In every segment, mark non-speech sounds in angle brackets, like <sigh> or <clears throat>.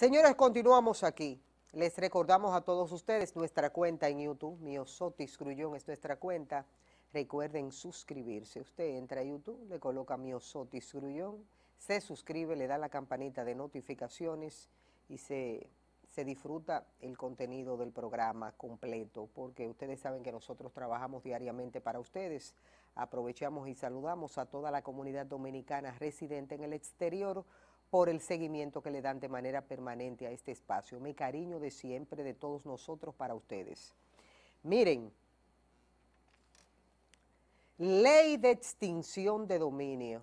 Señores, continuamos aquí. Les recordamos a todos ustedes nuestra cuenta en YouTube, Miosotis Grullón es nuestra cuenta. Recuerden suscribirse. Usted entra a YouTube, le coloca Miosotis Grullón, se suscribe, le da la campanita de notificaciones y se, se disfruta el contenido del programa completo, porque ustedes saben que nosotros trabajamos diariamente para ustedes. Aprovechamos y saludamos a toda la comunidad dominicana residente en el exterior, por el seguimiento que le dan de manera permanente a este espacio. Mi cariño de siempre, de todos nosotros, para ustedes. Miren, ley de extinción de dominio.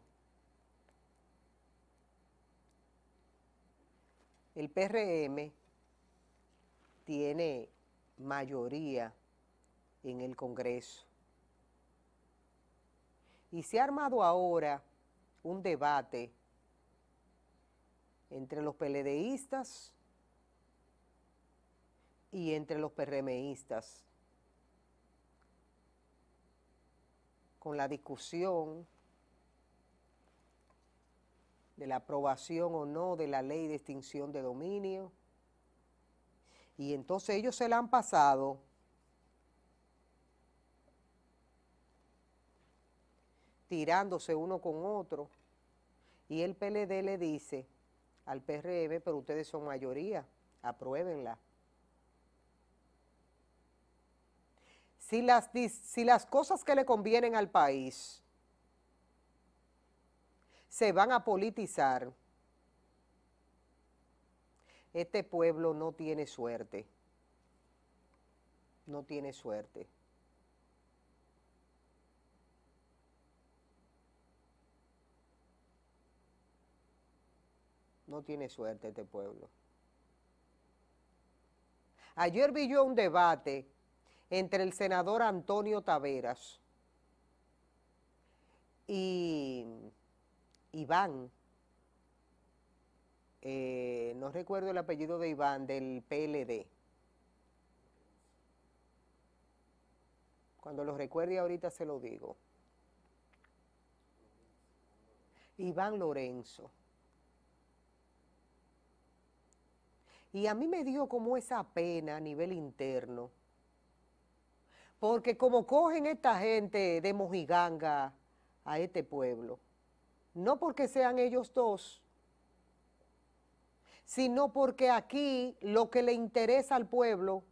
El PRM tiene mayoría en el Congreso. Y se ha armado ahora un debate entre los PLDistas y entre los PRMistas, con la discusión de la aprobación o no de la ley de extinción de dominio. Y entonces ellos se la han pasado tirándose uno con otro. Y el PLD le dice, al PRM, pero ustedes son mayoría, apruébenla. Si las, si las cosas que le convienen al país se van a politizar, este pueblo no tiene suerte, no tiene suerte. no tiene suerte este pueblo. Ayer vi yo un debate entre el senador Antonio Taveras y Iván, eh, no recuerdo el apellido de Iván, del PLD. Cuando lo recuerde ahorita se lo digo. Iván Lorenzo. Y a mí me dio como esa pena a nivel interno. Porque como cogen esta gente de mojiganga a este pueblo, no porque sean ellos dos, sino porque aquí lo que le interesa al pueblo,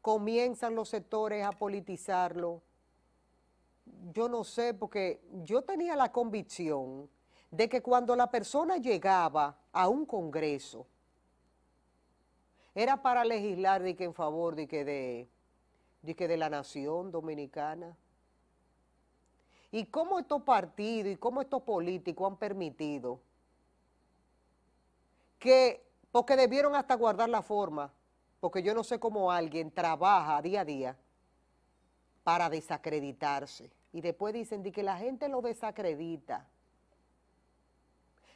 comienzan los sectores a politizarlo. Yo no sé, porque yo tenía la convicción de que cuando la persona llegaba a un congreso, era para legislar de que en favor de que de, que de la nación dominicana. ¿Y cómo estos partidos y cómo estos políticos han permitido que, porque debieron hasta guardar la forma, porque yo no sé cómo alguien trabaja día a día para desacreditarse. Y después dicen de que la gente lo desacredita.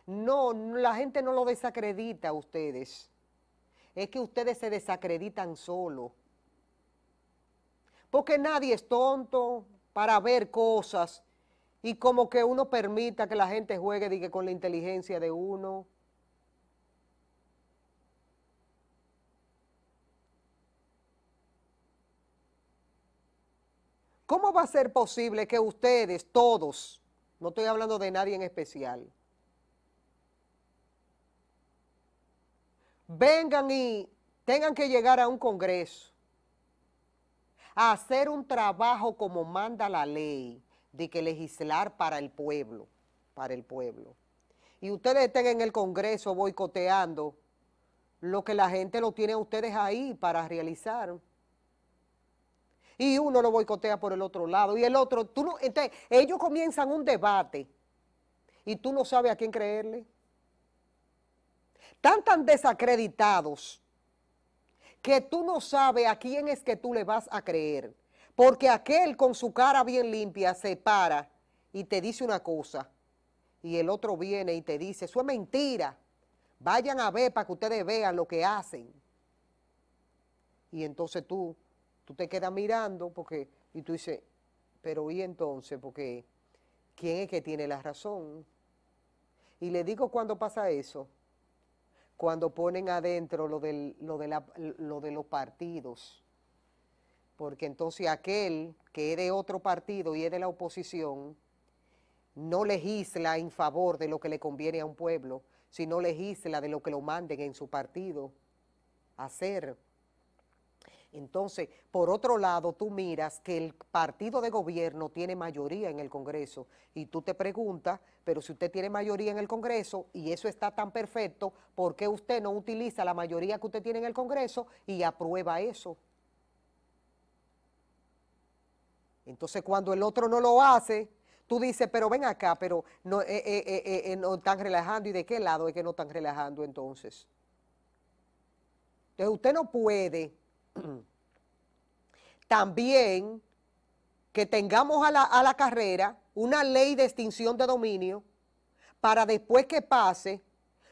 No, la gente no lo desacredita a ustedes es que ustedes se desacreditan solo. Porque nadie es tonto para ver cosas y como que uno permita que la gente juegue diga, con la inteligencia de uno. ¿Cómo va a ser posible que ustedes, todos, no estoy hablando de nadie en especial, vengan y tengan que llegar a un congreso a hacer un trabajo como manda la ley, de que legislar para el pueblo, para el pueblo. Y ustedes estén en el Congreso boicoteando lo que la gente lo tiene a ustedes ahí para realizar. Y uno lo boicotea por el otro lado y el otro, tú no, ellos comienzan un debate y tú no sabes a quién creerle tan, tan desacreditados que tú no sabes a quién es que tú le vas a creer. Porque aquel con su cara bien limpia se para y te dice una cosa y el otro viene y te dice, eso es mentira, vayan a ver para que ustedes vean lo que hacen. Y entonces tú, tú te quedas mirando porque, y tú dices, pero y entonces, porque ¿quién es que tiene la razón? Y le digo cuando pasa eso, cuando ponen adentro lo, de lo de los partidos, porque entonces aquel que es de otro partido y es de la oposición, no legisla en favor de lo que le conviene a un pueblo, sino legisla de lo que lo manden en su partido hacer. Entonces, por otro lado, tú miras que el partido de gobierno tiene mayoría en el Congreso y tú te preguntas, pero si usted tiene mayoría en el Congreso y eso está tan perfecto, ¿por qué usted no utiliza la mayoría que usted tiene en el Congreso y aprueba eso? Entonces, cuando el otro no lo hace, tú dices, pero ven acá, pero no, eh, eh, eh, están relajando. ¿Y de qué lado es que no están relajando entonces? Entonces, usted no puede <clears throat> También que tengamos a la, carrera una ley de extinción de dominio para después que pase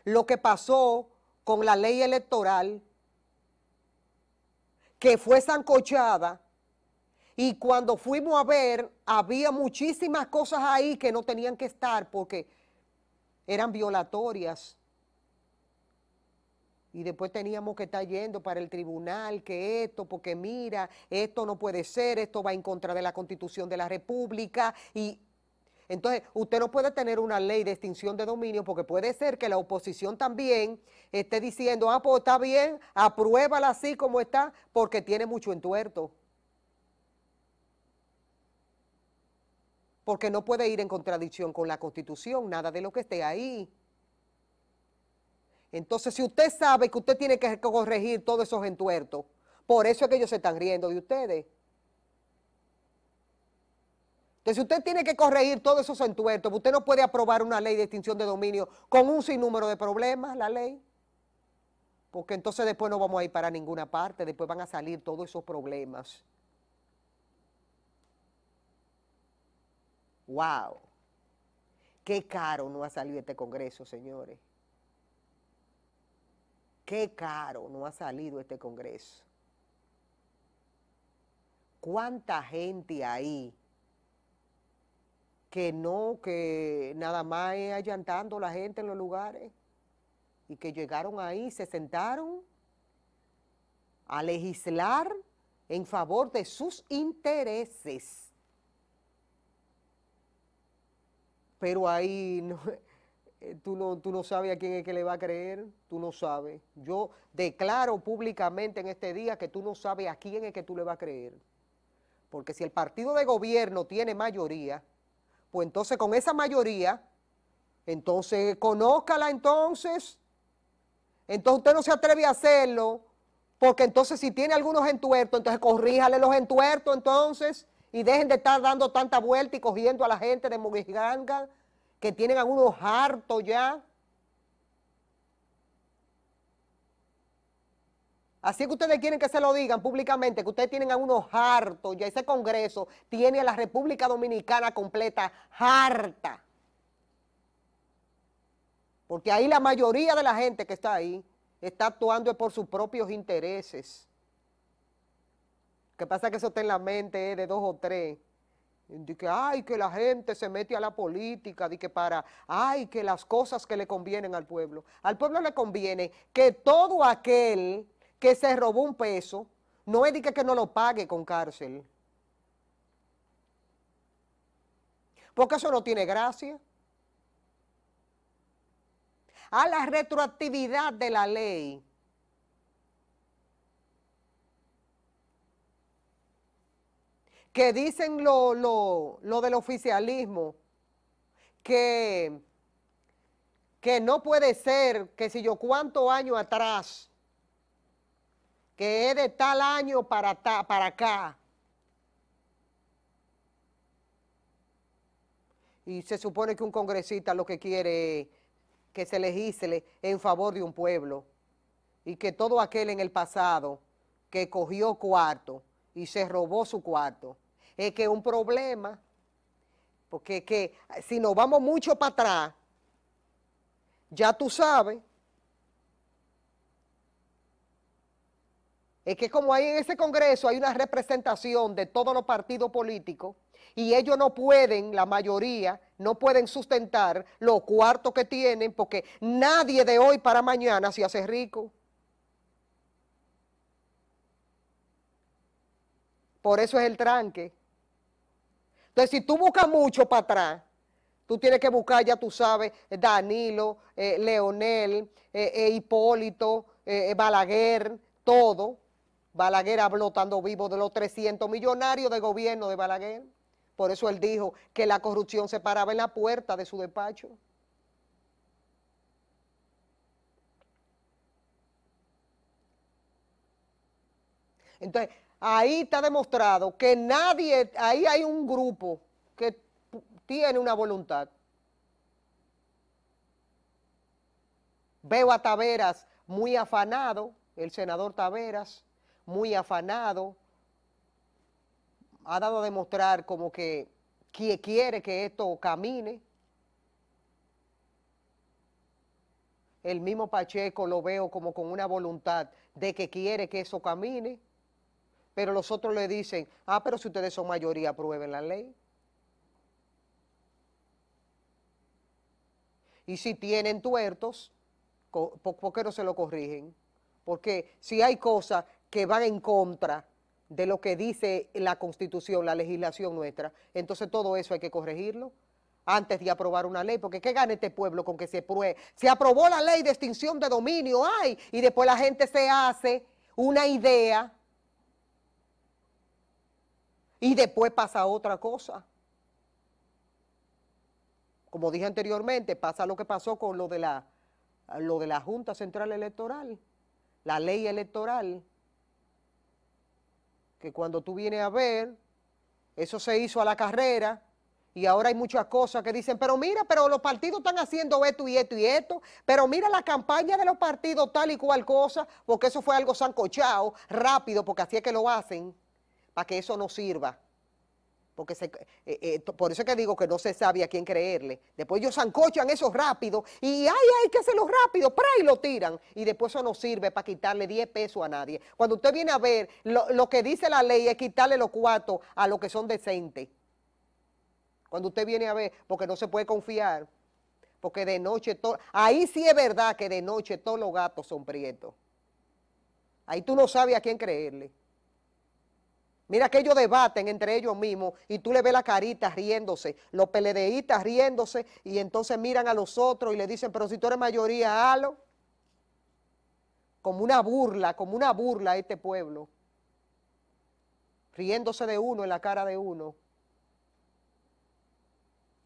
lo que pasó con la ley electoral que fue zancochada y cuando fuimos a ver había muchísimas cosas ahí que no tenían que estar porque eran violatorias y después teníamos que estar yendo para el tribunal, que esto, porque mira, esto no puede ser, esto va en contra de la constitución de la república y entonces usted no puede tener una ley de extinción de dominio porque puede ser que la oposición también esté diciendo, ah, pues está bien, apruébala así como está, porque tiene mucho entuerto. Porque no puede ir en contradicción con la constitución, nada de lo que esté ahí. Entonces, si usted sabe que usted tiene que corregir todos esos entuertos, por eso es que ellos se están riendo de ustedes. Entonces, si usted tiene que corregir todos esos entuertos, usted no puede aprobar una ley de extinción de dominio con un sinnúmero de problemas, la ley. Porque entonces después no vamos a ir para ninguna parte, después van a salir todos esos problemas. ¡Wow! Qué caro no ha salido este Congreso, señores. Qué caro no ha salido este Congreso. Cuánta gente ahí que no, que nada más es allantando la gente en los lugares y que llegaron ahí, se sentaron a legislar en favor de sus intereses. Pero ahí no, eh, tú, no, tú sabes a quién es que le va a creer, tú no sabes. Yo declaro públicamente en este día que tú no sabes a quién es que tú le va a creer. Porque si el partido de gobierno tiene mayoría, pues entonces con esa mayoría, entonces conózcala entonces. Entonces usted no se atreve a hacerlo, porque entonces si tiene algunos entuertos, entonces corríjale los entuertos entonces y dejen de estar dando tanta vuelta y cogiendo a la gente de Mugiganga que tienen a unos harto ya. Así que ustedes quieren que se lo digan públicamente, que ustedes tienen a unos harto, ya ese Congreso tiene a la República Dominicana completa harta. Porque ahí la mayoría de la gente que está ahí está actuando por sus propios intereses. qué que pasa que eso está en la mente eh, de dos o tres de que ay que la gente se mete a la política, de que para ay que las cosas que le convienen al pueblo. Al pueblo le conviene que todo aquel que se robó un peso, no es de que, que no lo pague con cárcel. Porque eso no tiene gracia. A la retroactividad de la ley que dicen lo, del oficialismo, que, que no puede ser, que si yo cuánto año atrás, que es de tal año para, para acá. Y se supone que un congresista lo que quiere es que se legisle en favor de un pueblo y que todo aquel en el pasado que cogió cuarto y se robó su cuarto, es eh, que es un problema, porque que ah, si nos vamos mucho para atrás, ya tú sabes, es que como hay en ese Congreso hay una representación de todos los partidos políticos y ellos no pueden, la mayoría, no pueden sustentar los cuartos que tienen porque nadie de hoy para mañana se hace rico. Por eso es el tranque. Entonces, si tú buscas mucho para atrás, tú tienes que buscar, ya tú sabes, eh, Danilo, eh, Leonel, eh, Hipólito, Balaguer, todo. Balaguer habló tanto vivo de los 300 millonarios de gobierno de Balaguer. Por eso él dijo que la corrupción se paraba en la puerta de su despacho. Entonces, ahí está demostrado que nadie, ahí hay un grupo que tiene una voluntad. Veo a Taveras muy afanado, el senador Taveras, muy afanado, ha dado a demostrar como que, quiere que esto camine. El mismo Pacheco lo veo como con una voluntad de que quiere que eso camine. Pero los otros le dicen, ah, pero si ustedes son mayoría, aprueben la ley. Y si tienen tuertos, ¿por qué no se lo corrigen? Porque si hay cosas que van en contra de lo que dice la Constitución, la legislación nuestra, entonces todo eso hay que corregirlo antes de aprobar una ley, porque ¿qué gana este pueblo con que se apruebe? Se aprobó la ley de extinción de dominio, ay, y después la gente se hace una idea y después pasa otra cosa. Como dije anteriormente, pasa lo que pasó con lo de la, lo de la Junta Central Electoral, la ley electoral, que cuando tú vienes a ver, eso se hizo a la carrera, y ahora hay muchas cosas que dicen, pero mira, pero los partidos están haciendo esto y esto y esto, pero mira la campaña de los partidos tal y cual cosa, porque eso fue algo sancochado, rápido, porque así es que lo hacen para que eso no sirva. Porque eh, eh, por eso es que digo que no se sabe a quién creerle. Después ellos zancochan eso rápido y ay, hay que hacerlo rápido, para ahí lo tiran. Y después eso no sirve para quitarle 10 pesos a nadie. Cuando usted viene a ver, lo, que dice la ley es quitarle los cuatro a los que son decentes. Cuando usted viene a ver, porque no se puede confiar. Porque de noche, todo, ahí sí es verdad que de noche todos los gatos son prietos. Ahí tú no sabes a quién creerle. Mira que ellos debaten entre ellos mismos y tú le ves la carita riéndose, los peledeístas riéndose y entonces miran a los otros y le dicen, pero si tú eres mayoría, halo. Como una burla, como una burla a este pueblo. Riéndose de uno en la cara de uno.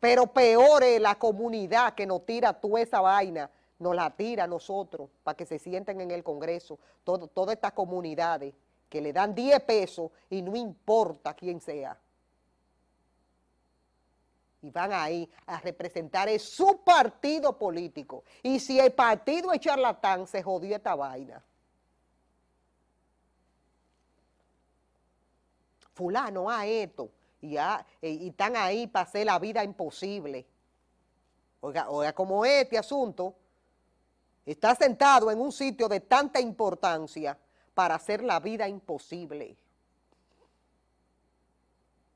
Pero peor es la comunidad que nos tira tú esa vaina, nos la tira a nosotros para que se sienten en el Congreso, todas estas comunidades que le dan 10 pesos y no importa quién sea. Y van ahí a representar su partido político. Y si el partido es charlatán, se jodió esta vaina. Fulano, a ah, esto. Eh, y, están ahí para hacer la vida imposible. Oiga, oiga, como este asunto está sentado en un sitio de tanta importancia para hacer la vida imposible.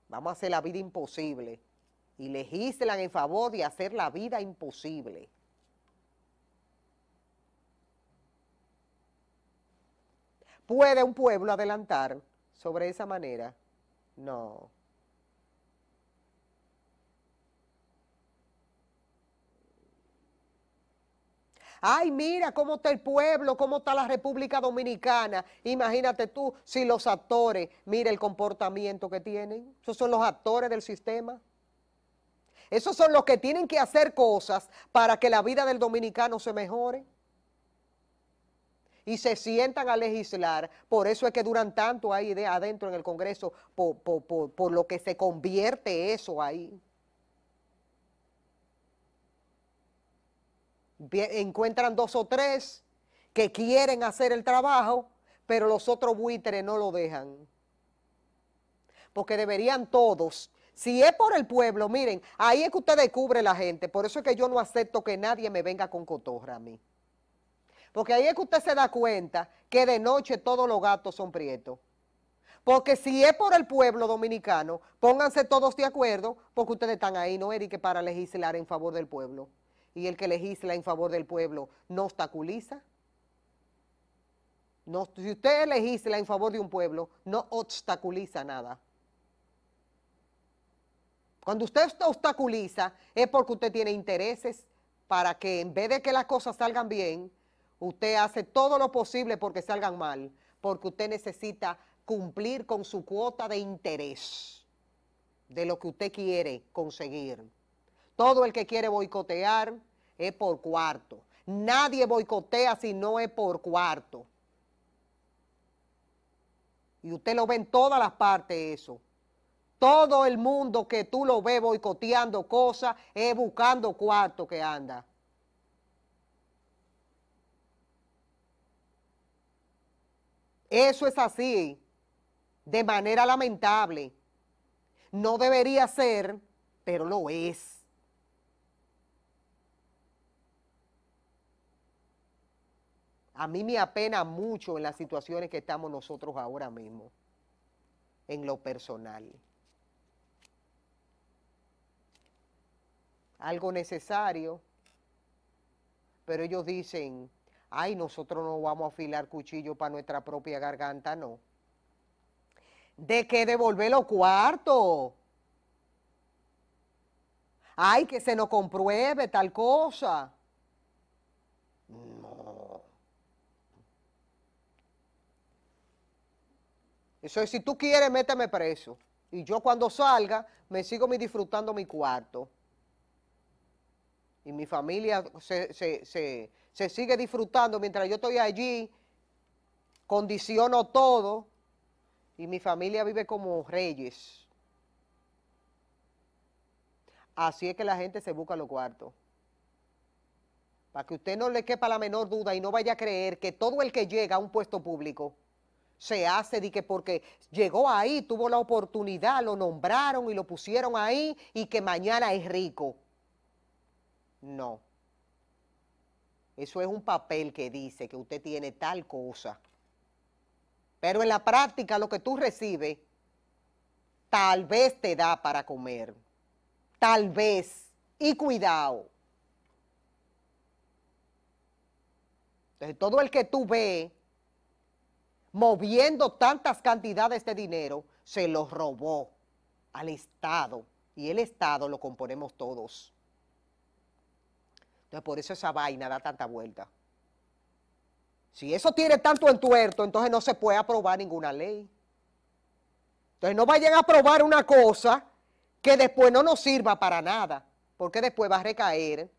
Vamos a hacer la vida imposible. Y legislan en favor de hacer la vida imposible. ¿Puede un pueblo adelantar sobre esa manera? No. ay, mira cómo está el pueblo, cómo está la República Dominicana. Imagínate tú si los actores, mira el comportamiento que tienen. Esos son los actores del sistema. Esos son los que tienen que hacer cosas para que la vida del dominicano se mejore. Y se sientan a legislar. Por eso es que duran tanto ahí de adentro en el Congreso, por lo que se convierte eso ahí. encuentran dos o tres que quieren hacer el trabajo, pero los otros buitres no lo dejan. Porque deberían todos, si es por el pueblo, miren, ahí es que usted descubre la gente, por eso es que yo no acepto que nadie me venga con cotorra a mí. Porque ahí es que usted se da cuenta que de noche todos los gatos son prietos. Porque si es por el pueblo dominicano, pónganse todos de acuerdo, porque ustedes están ahí, ¿no, Eric? Para legislar en favor del pueblo y el que legisla en favor del pueblo no obstaculiza. si usted legisla en favor de un pueblo, no obstaculiza nada. Cuando usted obstaculiza es porque usted tiene intereses para que en vez de que las cosas salgan bien, usted hace todo lo posible porque salgan mal, porque usted necesita cumplir con su cuota de interés de lo que usted quiere conseguir. Todo el que quiere boicotear es por cuarto. Nadie boicotea si no es por cuarto. Y usted lo ve en todas las partes eso. Todo el mundo que tú lo ve boicoteando cosas es buscando cuarto que anda. Eso es así, de manera lamentable. No debería ser, pero lo es. a mí me apena mucho en las situaciones que estamos nosotros ahora mismo, en lo personal. Algo necesario, pero ellos dicen, ay, nosotros no vamos a afilar cuchillo para nuestra propia garganta, no. ¿De qué devolver los cuartos? Ay, que se nos compruebe tal cosa. Eso es, si tú quieres, méteme preso. Y yo cuando salga, me sigo disfrutando mi cuarto. Y mi familia se, se sigue disfrutando mientras yo estoy allí, condiciono todo y mi familia vive como reyes. Así es que la gente se busca los cuartos. Para que usted no le quepa la menor duda y no vaya a creer que todo el que llega a un puesto público se hace de que porque llegó ahí, tuvo la oportunidad, lo nombraron y lo pusieron ahí y que mañana es rico. No. Eso es un papel que dice que usted tiene tal cosa. Pero en la práctica lo que tú recibes tal vez te da para comer. Tal vez. Y cuidado. Entonces todo el que tú ves moviendo tantas cantidades de dinero, se los robó al Estado. Y el Estado lo componemos todos. Entonces, por eso esa vaina da tanta vuelta. Si eso tiene tanto entuerto, entonces no se puede aprobar ninguna ley. Entonces, no vayan a aprobar una cosa que después no nos sirva para nada, porque después va a recaer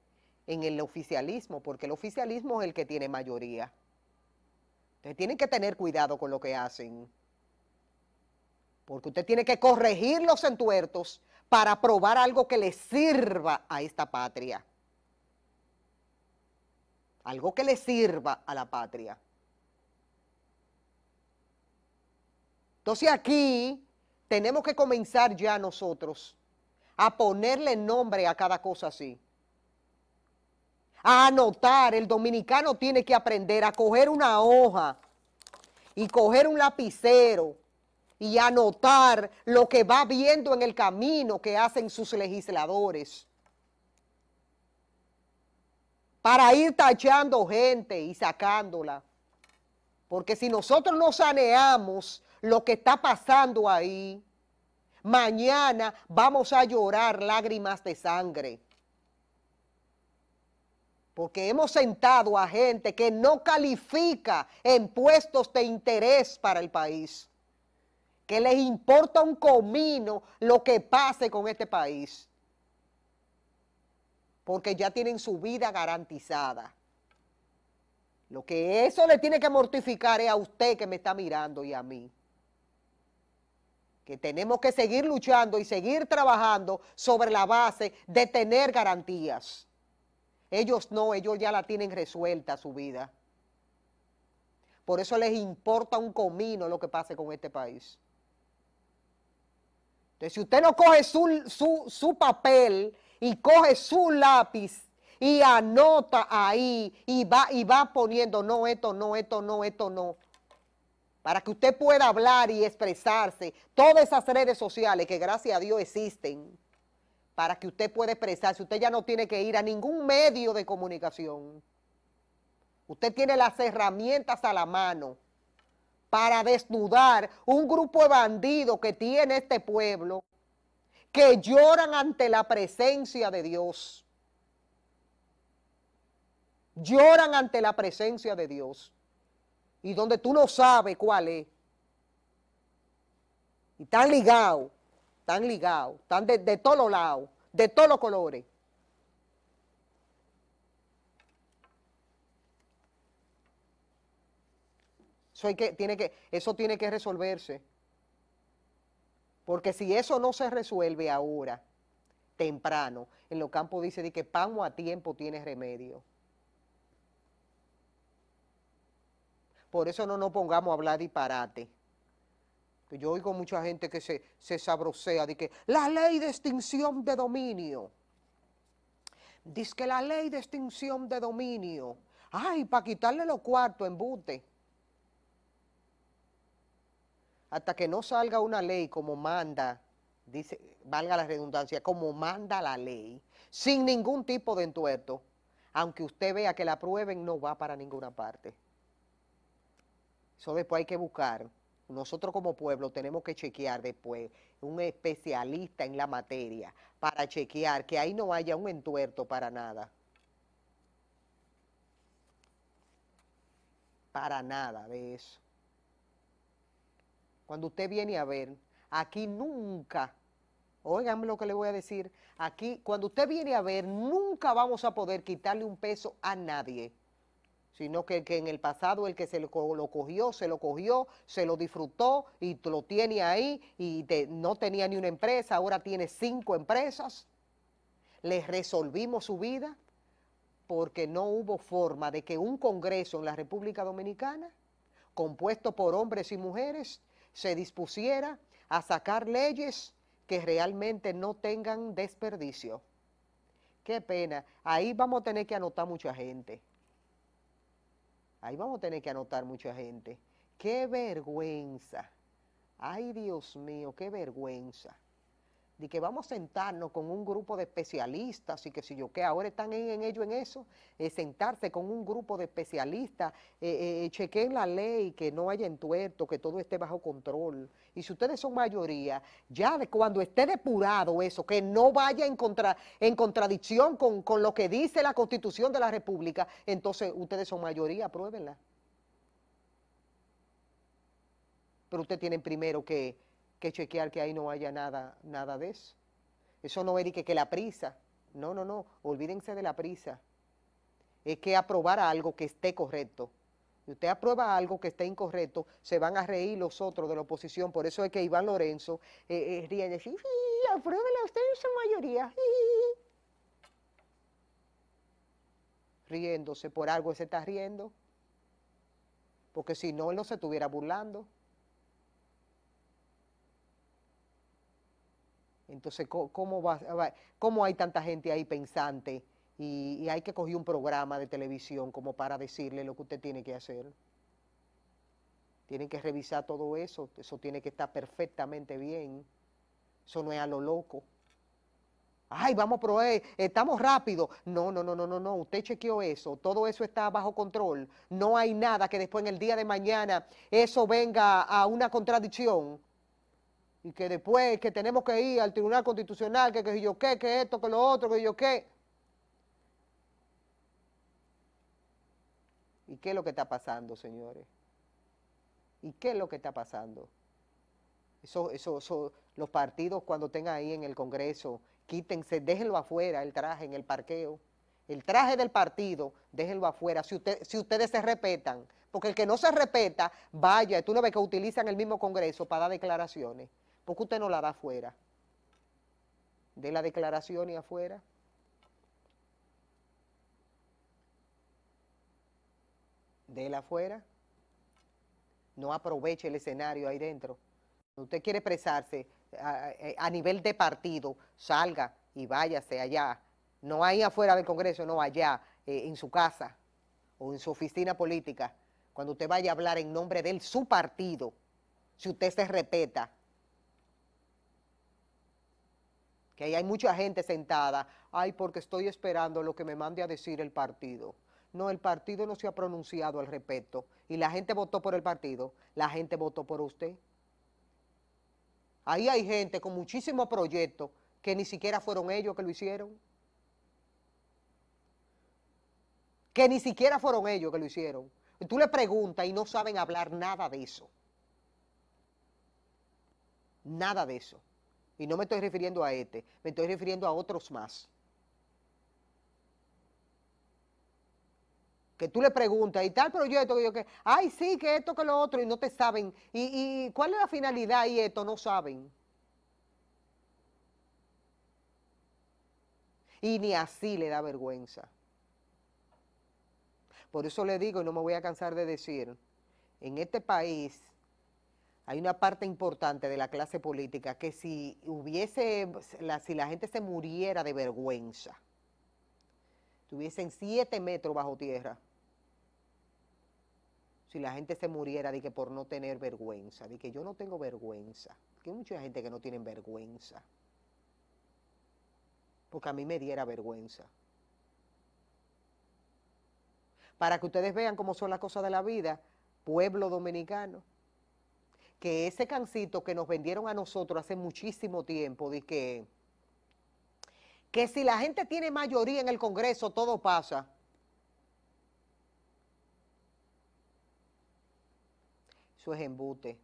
en el oficialismo, porque el oficialismo es el que tiene mayoría. Ustedes tienen que tener cuidado con lo que hacen. Porque usted tiene que corregir los entuertos para probar algo que le sirva a esta patria. Algo que le sirva a la patria. Entonces aquí tenemos que comenzar ya nosotros a ponerle nombre a cada cosa así a anotar. El dominicano tiene que aprender a coger una hoja y coger un lapicero y anotar lo que va viendo en el camino que hacen sus legisladores. Para ir tachando gente y sacándola. Porque si nosotros no saneamos lo que está pasando ahí, mañana vamos a llorar lágrimas de sangre porque hemos sentado a gente que no califica en puestos de interés para el país, que les importa un comino lo que pase con este país, porque ya tienen su vida garantizada. Lo que eso le tiene que mortificar es a usted que me está mirando y a mí. Que tenemos que seguir luchando y seguir trabajando sobre la base de tener garantías. Ellos no, ellos ya la tienen resuelta su vida. Por eso les importa un comino lo que pase con este país. Entonces, si usted no coge su, papel y coge su lápiz y anota ahí y va, y va poniendo, no, esto, no, esto, no, esto, no, para que usted pueda hablar y expresarse, todas esas redes sociales que gracias a Dios existen, para que usted pueda expresarse. Usted ya no tiene que ir a ningún medio de comunicación. Usted tiene las herramientas a la mano para desnudar un grupo de bandidos que tiene este pueblo, que lloran ante la presencia de Dios. Lloran ante la presencia de Dios. Y donde tú no sabes cuál es. Y están ligados están ligados, están de, todos lados, de todos los colores. Eso, que, tiene que, eso tiene que resolverse. Porque si eso no se resuelve ahora, temprano, en los campos dice de que pan a tiempo tiene remedio. Por eso no nos pongamos a hablar disparate. Yo oigo mucha gente que se, se sabrosea de que la ley de extinción de dominio. Dice que la ley de extinción de dominio. Ay, para quitarle los cuartos, embute. Hasta que no salga una ley como manda, dice, valga la redundancia, como manda la ley, sin ningún tipo de entuerto, aunque usted vea que la aprueben, no va para ninguna parte. Eso después hay que buscar nosotros como pueblo tenemos que chequear después un especialista en la materia para chequear que ahí no haya un entuerto para nada. Para nada de eso. Cuando usted viene a ver, aquí nunca, oigan lo que le voy a decir, aquí cuando usted viene a ver, nunca vamos a poder quitarle un peso a nadie sino que, en el pasado el que se lo, cogió, se lo cogió, se lo disfrutó y lo tiene ahí y no tenía ni una empresa, ahora tiene cinco empresas. Les resolvimos su vida porque no hubo forma de que un Congreso en la República Dominicana, compuesto por hombres y mujeres, se dispusiera a sacar leyes que realmente no tengan desperdicio. Qué pena, ahí vamos a tener que anotar mucha gente Ahí vamos a tener que anotar mucha gente. ¡Qué vergüenza! ¡Ay, Dios mío, qué vergüenza! de que vamos a sentarnos con un grupo de especialistas y que si yo que ahora están en, ello en eso, eh, sentarse con un grupo de especialistas, eh, eh, eh, chequen la ley, que no haya entuerto, que todo esté bajo control. Y si ustedes son mayoría, ya de cuando esté depurado eso, que no vaya en, contra, en contradicción con, con lo que dice la Constitución de la República, entonces ustedes son mayoría, apruébenla. Pero ustedes tienen primero que que chequear que ahí no haya nada, nada de eso. Eso no es que, que la prisa. No, no, no. Olvídense de la prisa. Es que aprobar algo que esté correcto. Si usted aprueba algo que esté incorrecto, se van a reír los otros de la oposición. Por eso es que Iván Lorenzo eh, eh, ríe y dice, apruébela usted en su mayoría. <laughs> Riéndose por algo se está riendo. Porque si no, él no se estuviera burlando. Entonces, ¿cómo, hay tanta gente ahí pensante? Y, hay que coger un programa de televisión como para decirle lo que usted tiene que hacer. Tienen que revisar todo eso, eso tiene que estar perfectamente bien. Eso no es a lo loco. Ay, vamos a probar, eh, estamos rápido. No, no, no, no, no, no, usted chequeó eso, todo eso está bajo control. No hay nada que después en el día de mañana eso venga a una contradicción y que después que tenemos que ir al Tribunal Constitucional, que, que yo qué, que esto, que lo otro, que yo qué. ¿Y qué es lo que está pasando, señores? ¿Y qué es lo que está pasando? Eso, eso, eso, los partidos cuando tengan ahí en el Congreso, quítense, déjenlo afuera, el traje en el parqueo. El traje del partido, déjenlo afuera, si, si ustedes se respetan. Porque el que no se respeta, vaya, tú lo ves que utilizan el mismo Congreso para dar declaraciones porque usted no la da afuera? ¿De la declaración y afuera? ¿De la afuera? No aproveche el escenario ahí dentro. Usted quiere expresarse a, nivel de partido, salga y váyase allá. No ahí afuera del Congreso, no allá, eh, en su casa o en su oficina política. Cuando usted vaya a hablar en nombre de su partido, si usted se repeta, que ahí hay mucha gente sentada, ay, porque estoy esperando lo que me mande a decir el partido. No, el partido no se ha pronunciado al respecto. Y la gente votó por el partido, la gente votó por usted. Ahí hay gente con muchísimos proyectos que ni siquiera fueron ellos que lo hicieron. Que ni siquiera fueron ellos que lo hicieron. Y tú le preguntas y no saben hablar nada de eso. Nada de eso. Y no me estoy refiriendo a este, me estoy refiriendo a otros más. que tú le preguntas y tal pero proyecto, que yo que, ay, sí, que esto, que lo otro, y no te saben. ¿Y, y cuál es la finalidad y esto? No saben. Y ni así le da vergüenza. Por eso le digo, y no me voy a cansar de decir, en este país hay una parte importante de la clase política que si hubiese, la, si la gente se muriera de vergüenza, tuviesen siete metros bajo tierra, si la gente se muriera de que por no tener vergüenza, de que yo no tengo vergüenza, que hay mucha gente que no tiene vergüenza, porque a mí me diera vergüenza. Para que ustedes vean cómo son las cosas de la vida, pueblo dominicano, que ese cancito que nos vendieron a nosotros hace muchísimo tiempo, de que, que si la gente tiene mayoría en el Congreso, todo pasa. Eso es embute.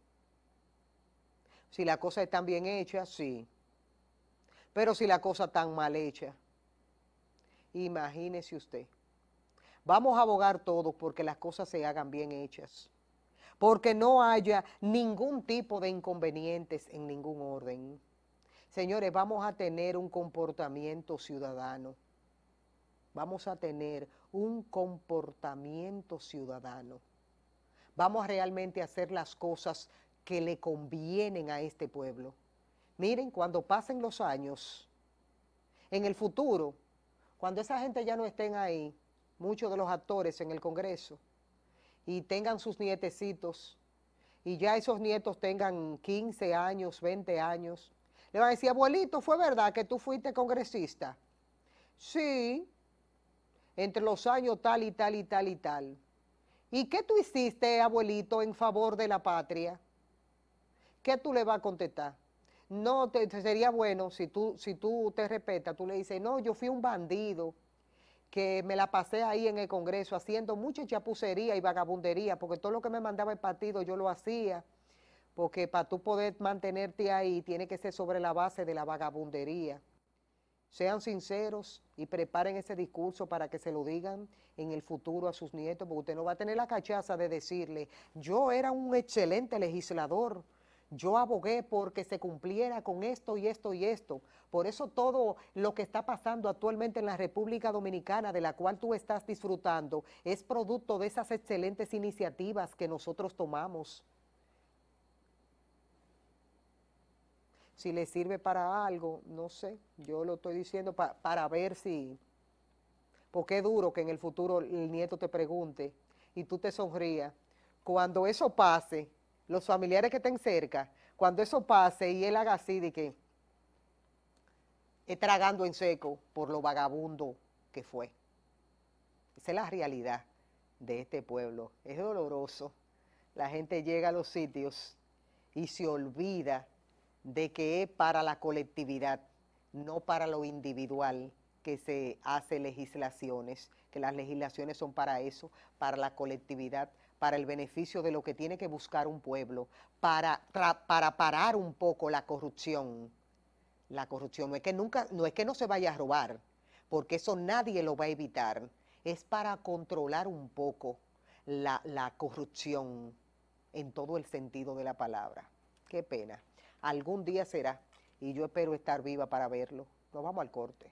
Si la cosa está bien hecha, sí. Pero si la cosa tan mal hecha, imagínese usted. Vamos a abogar todos porque las cosas se hagan bien hechas porque no haya ningún tipo de inconvenientes en ningún orden. Señores, vamos a tener un comportamiento ciudadano. Vamos a tener un comportamiento ciudadano. Vamos a realmente a hacer las cosas que le convienen a este pueblo. Miren, cuando pasen los años, en el futuro, cuando esa gente ya no estén ahí, muchos de los actores en el Congreso, y tengan sus nietecitos y ya esos nietos tengan 15 años, 20 años, le van a decir, abuelito, ¿fue verdad que tú fuiste congresista? Sí, entre los años tal y tal y tal y tal. ¿Y qué tú hiciste, abuelito, en favor de la patria? ¿Qué tú le vas a contestar? No, te, sería bueno si tú, si tú te respetas, tú le dices, no, yo fui un bandido que me la pasé ahí en el Congreso haciendo mucha chapucería y vagabundería, porque todo lo que me mandaba el partido yo lo hacía, porque para tú poder mantenerte ahí tiene que ser sobre la base de la vagabundería. Sean sinceros y preparen ese discurso para que se lo digan en el futuro a sus nietos, porque usted no va a tener la cachaza de decirle, yo era un excelente legislador, yo abogué porque se cumpliera con esto y esto y esto. Por eso todo lo que está pasando actualmente en la República Dominicana, de la cual tú estás disfrutando, es producto de esas excelentes iniciativas que nosotros tomamos. Si le sirve para algo, no sé, yo lo estoy diciendo para ver si... Porque es duro que en el futuro el nieto te pregunte y tú te sonrías. Cuando eso pase, los familiares que estén cerca, cuando eso pase y él haga así de que es tragando en seco por lo vagabundo que fue. Esa es la realidad de este pueblo. Es doloroso. La gente llega a los sitios y se olvida de que es para la colectividad, no para lo individual que se hace legislaciones, que las legislaciones son para eso, para la colectividad, para el beneficio de lo que tiene que buscar un pueblo, para, para parar un poco la corrupción. La corrupción no es que nunca, no es que no se vaya a robar, porque eso nadie lo va a evitar. Es para controlar un poco la, la corrupción en todo el sentido de la palabra. Qué pena. Algún día será, y yo espero estar viva para verlo. Nos vamos al corte.